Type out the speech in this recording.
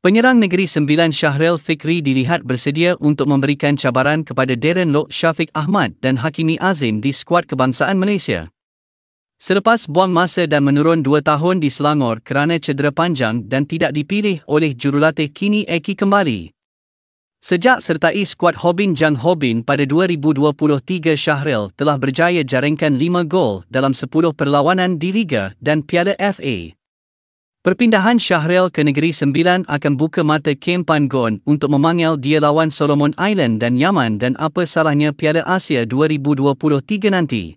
Penyerang Negeri Sembilan Syahril Fikri dilihat bersedia untuk memberikan cabaran kepada Darren Lok Syafiq Ahmad dan Hakimi Azim di skuad kebangsaan Malaysia. Selepas buang masa dan menurun dua tahun di Selangor kerana cedera panjang dan tidak dipilih oleh jurulatih kini Eki kembali. Sejak sertai skuad Hobin Jang Hobin pada 2023 Syahril telah berjaya jaringkan lima gol dalam sepuluh perlawanan di Liga dan Piala FA. Perpindahan Shahrel ke Negeri Sembilan akan buka mata Kim Pan Gon untuk memanggil dia lawan Solomon Island dan Yaman dan apa salahnya Piala Asia 2023 nanti.